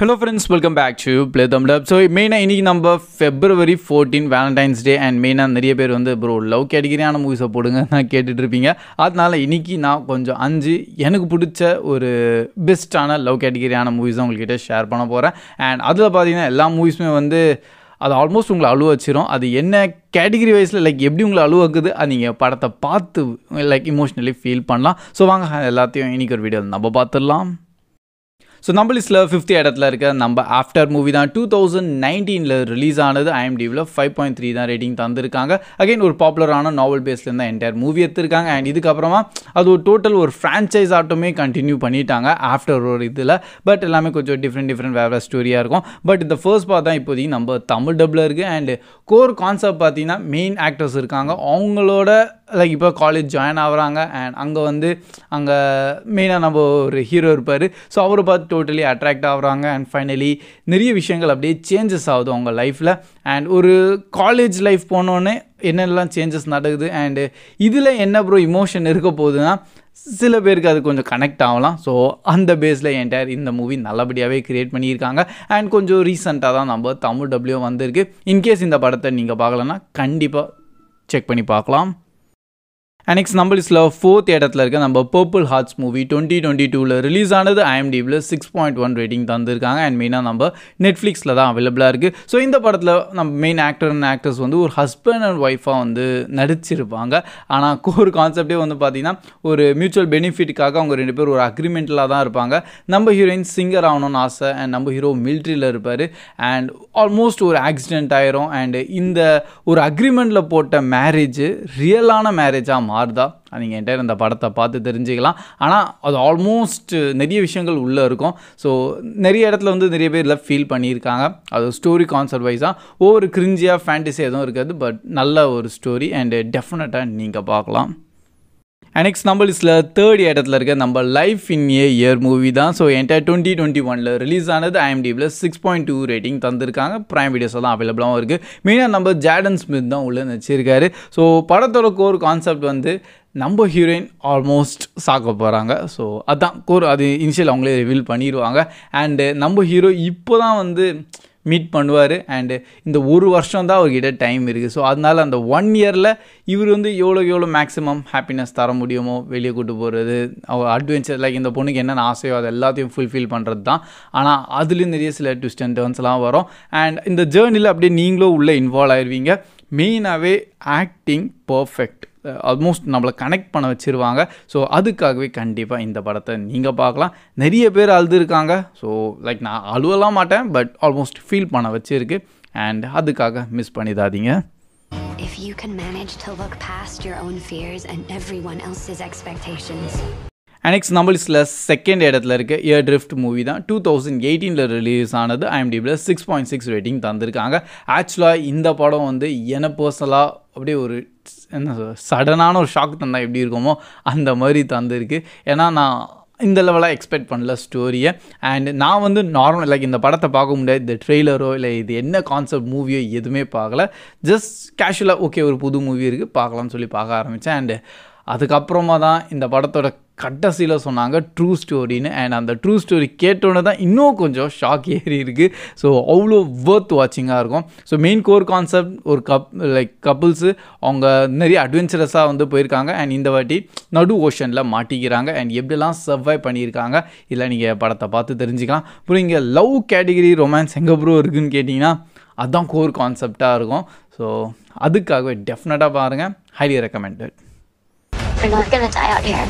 Hello friends welcome back to play Tamil dub so மெயினாக இன்றைக்கி நம்ம February fourteen Valentine's day and மெயினாக நிறைய பேர் வந்து ப்ரோ லவ் கேட்டகிரியான மூவிஸை போடுங்க நான் இருப்பீங்க அதனால் இன்றைக்கி நான் கொஞ்சம் அஞ்சு எனக்கு பிடிச்ச ஒரு பெஸ்ட்டான லவ் கேட்டகிரியான மூவிஸும் உங்கள்கிட்ட ஷேர் பண்ண போகிறேன் அண்ட் அதில் பார்த்தீங்கன்னா எல்லா மூவிஸுமே வந்து அது ஆல்மோஸ்ட் உங்களை அழுவ வச்சிடும் அது என்ன கேட்டகிரி வைஸில் லைக் எப்படி உங்களை அழுவாக்குது அது நீங்கள் படத்தை பார்த்து லைக் இமோஷ்னலி ஃபீல் பண்ணலாம் ஸோ வாங்க எல்லாத்தையும் இன்றைக்கி ஒரு வீடியோ நம்ம பார்த்துடலாம் ஸோ நம்ம லிஸ்ட்டில் ஃபிஃப்த் இடத்துல இருக்க நம்ம ஆஃப்டர் மூவி தான் டூ தௌசண்ட் நைன்டீனில் ரிலீஸ் ஆனது ஐஎம்டிவில் ஃபைவ் பாயிண்ட் த்ரீ தான் ரேட்டிங் தந்திருக்காங்க அகைன் ஒரு பாப்புலரான நாவல் பேஸ்லேருந்து தான் என்டையர் மூவி எடுத்திருக்காங்க அண்ட் இதுக்கப்புறமா அது ஒரு டோட்டல் ஒரு ஃப்ரான்ச்சைஸ் ஆட்டோமே கண்டினியூ பண்ணிட்டாங்க ஆஃப்டர் ஒரு இதில் பட் எல்லாமே கொஞ்சம் டிஃப்ரெண்ட் டிஃப்ரெண்ட் வேறு ஸ்டோரியாக இருக்கும் பட் இந்த ஃபர்ஸ்ட் பார்ட் தான் இப்போதைக்கு நம்ம தமிழ் டப்பில் இருக்குது அண்ட் கோர் கான்செப்ட் பார்த்தீங்கன்னா மெயின் ஆக்டர்ஸ் இருக்காங்க அவங்களோட லைக் இப்போ காலேஜ் ஜாயின் ஆகுறாங்க அண்ட் அங்கே வந்து அங்கே மெயினாக நம்ம ஒரு ஹீரோ இருப்பார் ஸோ அவரை பார்த்து டோட்டலி அட்ராக்ட் ஆகிறாங்க அண்ட் ஃபைனலி நிறைய விஷயங்கள் அப்படியே சேஞ்சஸ் ஆகுது அவங்க லைஃப்பில் அண்ட் ஒரு காலேஜ் லைஃப் போனோடனே என்னெல்லாம் சேஞ்சஸ் நடக்குது அண்டு இதில் என்ன ப்ரோ இமோஷன் இருக்க போகுதுன்னா சில பேருக்கு அது கொஞ்சம் கனெக்ட் ஆகலாம் ஸோ அந்த பேஸில் என்டையர் இந்த மூவி நல்லபடியாகவே க்ரியேட் பண்ணியிருக்காங்க அண்ட் கொஞ்சம் ரீசெண்டாக தான் நம்ம தமிழ் டபிள்யூ வந்திருக்கு இன்கேஸ் இந்த படத்தை நீங்கள் பார்க்கலன்னா கண்டிப்பாக செக் பண்ணி பார்க்கலாம் அண்ட் நெக்ஸ்ட் நம்ம லிஸ்ட்டில் ஃபோர்த் இடத்துல இருக்க நம்ம Purple Hearts movie twenty twenty டூவில் ரிலீஸ் ஆனது ஐஎம்டிபியில் சிக்ஸ் பாயிண்ட் ஒன் ரேட்டிங் தந்திருக்காங்க அண்ட் மெயினாக நம்ம நெட்ஃப்ளிக்ஸில் தான் அவைலபிளாக இருக்குது ஸோ இந்த படத்தில் நம்ம மெயின் ஆக்டர் அண்ட் ஆக்டர்ஸ் வந்து ஒரு ஹஸ்பண்ட் அண்ட் ஒய்ஃபாக வந்து நடிச்சிருப்பாங்க ஆனால் கோர் கான்செப்டே வந்து பார்த்திங்கன்னா ஒரு மியூச்சுவல் பெனிஃபிட்டுக்காக அவங்க ரெண்டு பேர் ஒரு அக்ரிமெண்ட்டில் தான் இருப்பாங்க நம்ம ஹீரோயின் சிங்கர் ஆகணும்னு ஆசை அண்ட் நம்ம ஹீரோ மில்ட்ரியில் இருப்பார் அண்ட் ஆல்மோஸ்ட் ஒரு ஆக்சிடெண்ட் ஆயிரும் அண்ட் இந்த ஒரு அக்ரிமெண்ட்டில் போட்ட மேரேஜ் ரியலான மேரேஜாக மாறுதா நீங்கள் என்டையர் அந்த படத்தை பார்த்து தெரிஞ்சுக்கலாம் ஆனால் அது ஆல்மோஸ்ட் நிறைய விஷயங்கள் உள்ளே இருக்கும் ஸோ நிறைய இடத்துல வந்து நிறைய பேர் இதில் ஃபீல் பண்ணியிருக்காங்க அது ஸ்டோரி கான்செப்ட் வைஸாக ஒவ்வொரு கிரிஞ்சியாக ஃபேண்டஸி எதுவும் இருக்காது பட் நல்ல ஒரு ஸ்டோரி அண்டு டெஃபினட்டாக நீங்கள் பார்க்கலாம் நெக்ஸ்ட் நம்ம லிஸ்ட்டில் தேர்ட் இடத்துல இருக்க நம்ம Life in a Year movie தான் ஸோ என்டர் டுவெண்ட்டி டுவெண்ட்டி ஒனில் ரிலீஸ் ஆனது ஐஎம்டிபியில் சிக்ஸ் பாயிண்ட் டூ ரேட்டிங் தந்திருக்காங்க ப்ரைம் வீடியோஸ் தான் அவைலபிளாகவும் இருக்குது மெயினாக நம்ம ஜேடன் ஸ்மித் தான் உள்ளே நடிச்சிருக்காரு ஸோ படத்தோட கோர் கான்செப்ட் வந்து நம்ம ஹீரோயின் ஆல்மோஸ்ட் சாக்க போகிறாங்க ஸோ அதுதான் கோர் அது இனிஷியல் அவங்களே ரிவீல் பண்ணிடுவாங்க அண்டு நம்ம ஹீரோ இப்போ தான் வந்து மீட் பண்ணுவார் அண்டு இந்த ஒரு வருஷம் தான் அவர்கிட்ட டைம் இருக்குது ஸோ அதனால் அந்த ஒன் இயரில் இவர் வந்து எவ்வளோக்கு எவ்வளோ மேக்ஸிமம் ஹாப்பினஸ் தர முடியுமோ வெளியே கூட்டு போகிறது அவர் அட்வென்ச்சர் லைக் இந்த பொண்ணுக்கு என்னென்ன ஆசையோ அது எல்லாத்தையும் ஃபுல்ஃபில் பண்ணுறது தான் ஆனால் அதுலேயும் நிறைய சில ட்விஸ்ட் அண்ட் டேர்ன்ஸ்லாம் வரும் அண்ட் இந்த ஜேர்னியில் அப்படியே நீங்களும் உள்ளே இன்வால்வ் ஆயிடுவீங்க மெயினாகவே ஆக்டிங் பர்ஃபெக்ட் ஆல்மோஸ்ட் நம்மளை கனெக்ட் பண்ண வச்சுருவாங்க ஸோ அதுக்காகவே கண்டிப்பாக இந்த படத்தை நீங்கள் பார்க்கலாம் நிறைய பேர் அழுது இருக்காங்க ஸோ லைக் நான் அழுவலாம் மாட்டேன் பட் ஆல்மோஸ்ட் ஃபீல் பண்ண வச்சுருக்கு அண்ட் அதுக்காக மிஸ் பண்ணிடாதீங்க If you can manage to look past your own fears and everyone else's expectations. அனெக்ஸ் நம்பர்ஸில் செகண்ட் இடத்துல இருக்க இயர் ட்ரிஃப்ட் மூவி தான் டூ தௌசண்ட் எயிட்டீனில் ரிலீஸ் ஆனது ஐஎம்டிபியில் சிக்ஸ் பாயிண்ட் சிக்ஸ் ரேட்டிங் தந்திருக்காங்க ஆக்சுவலாக இந்த படம் வந்து என பர்சனலாக அப்படியே ஒரு என்ன சடனான ஒரு ஷாக் தந்தால் எப்படி இருக்குமோ அந்த மாதிரி தந்துருக்கு ஏன்னா நான் இந்த லெவலாக எக்ஸ்பெக்ட் பண்ணல ஸ்டோரியை அண்ட் நான் வந்து நார்மல் லைக் இந்த படத்தை பார்க்க முடியாது இந்த ட்ரெய்லரோ இல்லை இது என்ன கான்செப்ட் மூவியோ எதுவுமே பார்க்கல ஜஸ்ட் கேஷுவலாக ஓகே ஒரு புது மூவி இருக்குது பார்க்கலாம்னு சொல்லி பார்க்க ஆரம்பித்தேன் அண்டு அதுக்கப்புறமா தான் இந்த படத்தோட கடைசியில் சொன்னாங்க ட்ரூ ஸ்டோரின்னு அண்ட் அந்த ட்ரூ ஸ்டோரி கேட்டோன்னே தான் இன்னும் கொஞ்சம் ஷாக் ஏறி இருக்குது ஸோ அவ்வளோ வேர்த் வாட்சிங்காக இருக்கும் ஸோ மெயின் கோர் கான்செப்ட் ஒரு கப் லைக் கப்புள்ஸு அவங்க நிறைய அட்வென்ச்சரஸாக வந்து போயிருக்காங்க அண்ட் இந்த வாட்டி நடு ஓஷனில் மாட்டிக்கிறாங்க அண்ட் எப்படிலாம் சர்வை பண்ணியிருக்காங்க இல்லை நீங்கள் படத்தை பார்த்து தெரிஞ்சுக்கலாம் அப்புறம் இங்கே லவ் கேட்டகிரி ரொமான்ஸ் எங்கே ப்ரோ இருக்குதுன்னு கேட்டிங்கன்னா அதுதான் கோர் கான்செப்டாக இருக்கும் ஸோ அதுக்காகவே டெஃபினட்டாக பாருங்கள் highly recommended we're not gonna die out here.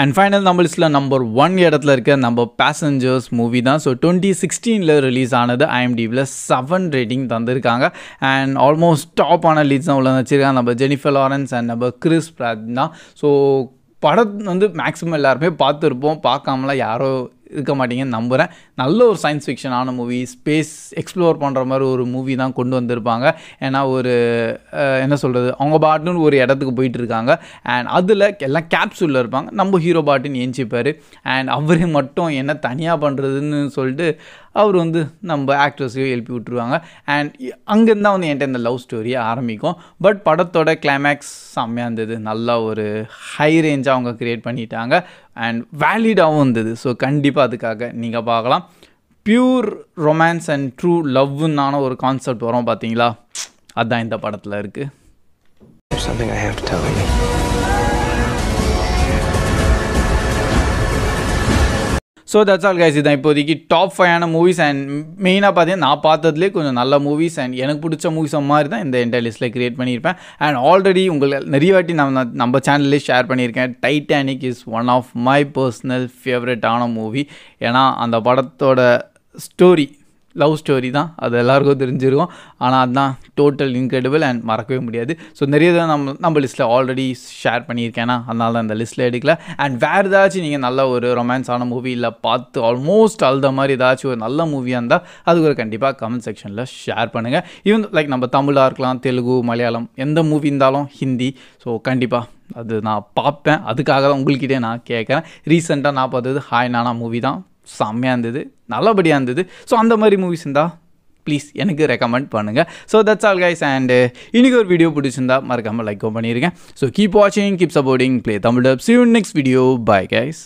And final நம்ம லிஸ்ட்டில் நம்பர் ஒன் இடத்துல இருக்க நம்ம பேசஞ்சர்ஸ் மூவி தான் ஸோ டுவெண்ட்டி சிக்ஸ்டீனில் ரிலீஸ் ஆனது ஐஎம்டிவில் செவன் ரேட்டிங் தந்திருக்காங்க அண்ட் ஆல்மோஸ்ட் டாப் ஆன லீட்ஸ் தான் உள்ள வச்சுருக்காங்க நம்ம ஜெனிஃபர் லாரன்ஸ் அண்ட் நம்ம கிறிஸ் பிராத் தான் ஸோ படம் வந்து மேக்ஸிமம் எல்லாருமே பார்த்துருப்போம் பார்க்காமலாம் யாரோ இருக்க மாட்டீங்கன்னு நம்புகிறேன் நல்ல ஒரு சயின்ஸ் ஃபிக்ஷனான மூவி ஸ்பேஸ் எக்ஸ்ப்ளோர் பண்ணுற மாதிரி ஒரு மூவி தான் கொண்டு வந்திருப்பாங்க ஏன்னா ஒரு என்ன சொல்கிறது அவங்க பாட்டுன்னு ஒரு இடத்துக்கு போயிட்டு இருக்காங்க அண்ட் அதில் எல்லாம் கேப்சூலில் இருப்பாங்க நம்ம ஹீரோ பாட்டுன்னு ஏஞ்சிப்பார் அண்ட் அவரே மட்டும் என்ன தனியாக பண்ணுறதுன்னு சொல்லிட்டு அவர் வந்து நம்ம ஆக்ட்ரஸையோ எழுப்பி விட்டுருவாங்க அண்ட் அங்கேருந்து தான் வந்து என்கிட்ட இந்த லவ் ஸ்டோரியை ஆரம்பிக்கும் பட் படத்தோட கிளைமேக்ஸ் செம்மையாக இருந்தது நல்லா ஒரு ஹை ரேஞ்சாக அவங்க க்ரியேட் பண்ணிட்டாங்க அண்ட் வேலிடாகவும் இருந்தது ஸோ கண்டிப்பாக கண்டிப்பாக அதுக்காக நீங்கள் பார்க்கலாம் பியூர் ரொமான்ஸ் அண்ட் ட்ரூ லவ்னான ஒரு கான்செப்ட் வரும் பார்த்தீங்களா அதுதான் இந்த படத்தில் இருக்குது ஸோ தட்ஸ் ஆல் கைஸ் இதான் இப்போதைக்கு டாப் ஃபைவான மூவிஸ் அண்ட் மெயினாக பார்த்தீங்கன்னா நான் பார்த்ததுலேயே கொஞ்சம் நல்ல மூவிஸ் அண்ட் எனக்கு பிடிச்ச மூவிஸ் மாதிரி தான் இந்த என்டையர் லிஸ்ட்டில் க்ரியேட் பண்ணியிருப்பேன் அண்ட் ஆல்ரெடி உங்களுக்கு நிறைய வாட்டி நம்ம நம்ம சேனல்லே ஷேர் பண்ணியிருக்கேன் Titanic is one of my personal ஃபேவரட்டான மூவி ஏன்னா அந்த படத்தோட ஸ்டோரி லவ் ஸ்டோரி தான் அது எல்லாருக்கும் தெரிஞ்சிருக்கும் ஆனால் அதுதான் டோட்டல் இன்க்ரெடிபிள் அண்ட் மறக்கவே முடியாது ஸோ நிறைய தான் நம்ம நம்ம லிஸ்ட்டில் ஆல்ரெடி ஷேர் ஏன்னா அதனால தான் இந்த லிஸ்ட்டில் எடுக்கல அண்ட் வேறு ஏதாச்சும் நீங்கள் நல்ல ஒரு ரொமான்ஸான மூவி இல்லை பார்த்து ஆல்மோஸ்ட் அழுத மாதிரி ஏதாச்சும் ஒரு நல்ல மூவியாக இருந்தால் அது ஒரு கண்டிப்பாக கமெண்ட் செக்ஷனில் ஷேர் பண்ணுங்கள் ஈவன் லைக் நம்ம தமிழாக இருக்கலாம் தெலுங்கு மலையாளம் எந்த மூவி இருந்தாலும் ஹிந்தி ஸோ கண்டிப்பாக அது நான் பார்ப்பேன் அதுக்காக தான் உங்கள்கிட்டே நான் கேட்குறேன் ரீசெண்டாக நான் பார்த்தது ஹாய் நானா மூவி தான் செம்மையாக இருந்தது நல்லபடியாக இருந்தது ஸோ அந்த மாதிரி மூவிஸ் இருந்தால் ப்ளீஸ் எனக்கு ரெக்கமெண்ட் பண்ணுங்கள் so that's all guys and இன்றைக்கி ஒரு வீடியோ பிடிச்சிருந்தா மறக்காமல் லைக்கோ பண்ணியிருக்கேன் ஸோ கீப் வாட்சிங் keep supporting play Tamil dub see next video bye guys